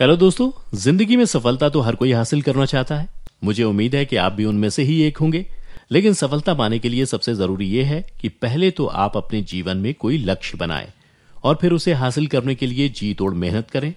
hello दोस्तों जिंदगी में सफलता तो हर कोई हासिल करना चाहता है मुझे उम्मीद है कि आप भी उनमें से ही एक होंगे लेकिन सफलता पाने के लिए सबसे जरूरी यह है कि पहले तो आप अपने जीवन में कोई लक्ष्य बनाएं और फिर उसे हासिल करने के लिए जी तोड़ मेहनत करें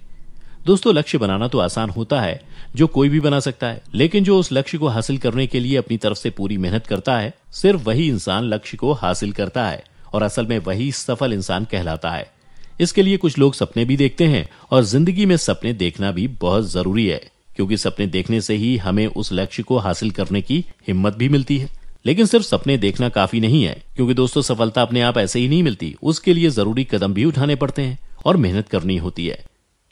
दोस्तों लक्ष्य बनाना तो आसान होता है जो कोई भी बना सकता है लेकिन जो उस लक्ष्य को हासिल करने के लिए अपनी तरफ से पूरी मेहनत करता है सिर्फ वही इंसान लक्ष्य को हासिल करता है और असल में वही सफल इंसान कहलाता है इसके लिए कुछ लोग सपने भी देखते हैं और जिंदगी में सपने देखना भी बहुत जरूरी है क्योंकि सपने देखने से ही हमें उस लक्ष्य को हासिल करने की हिम्मत भी मिलती है लेकिन सिर्फ सपने देखना काफी नहीं है क्योंकि दोस्तों सफलता अपने आप ऐसे ही नहीं मिलती उसके लिए जरूरी कदम भी उठाने पड़ते हैं और मेहनत करनी होती है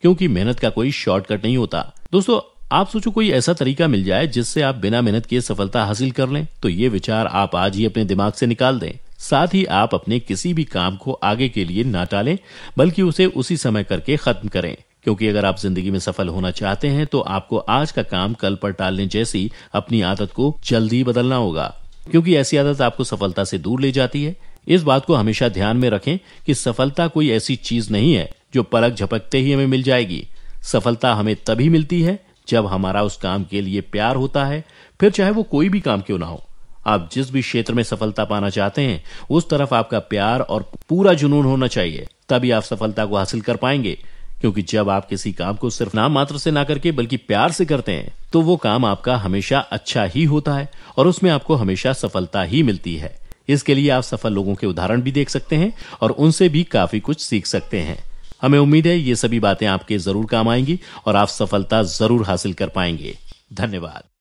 क्योंकि मेहनत का कोई शॉर्टकट नहीं होता दोस्तों आप सोचो कोई ऐसा तरीका मिल जाए जिससे आप बिना मेहनत किए सफलता हासिल कर लें तो ये विचार आप आज ही अपने दिमाग से निकाल दें साथ ही आप अपने किसी भी काम को आगे के लिए ना टालें बल्कि उसे उसी समय करके खत्म करें क्योंकि अगर आप जिंदगी में सफल होना चाहते हैं तो आपको आज का काम कल पर टालने जैसी अपनी आदत को जल्दी बदलना होगा क्योंकि ऐसी आदत आपको सफलता से दूर ले जाती है इस बात को हमेशा ध्यान में रखें कि सफलता कोई ऐसी चीज नहीं है जो पलक झपकते ही हमें मिल जाएगी सफलता हमें तभी मिलती है जब हमारा उस काम के लिए प्यार होता है फिर चाहे वो कोई भी काम क्यों ना हो आप जिस भी क्षेत्र में सफलता पाना चाहते हैं उस तरफ आपका प्यार और पूरा जुनून होना चाहिए तभी आप सफलता को हासिल कर पाएंगे क्योंकि जब आप किसी काम को सिर्फ नाम मात्र से ना करके बल्कि प्यार से करते हैं तो वो काम आपका हमेशा अच्छा ही होता है और उसमें आपको हमेशा सफलता ही मिलती है इसके लिए आप सफल लोगों के उदाहरण भी देख सकते हैं और उनसे भी काफी कुछ सीख सकते हैं हमें उम्मीद है ये सभी बातें आपके जरूर काम आएंगी और आप सफलता जरूर हासिल कर पाएंगे धन्यवाद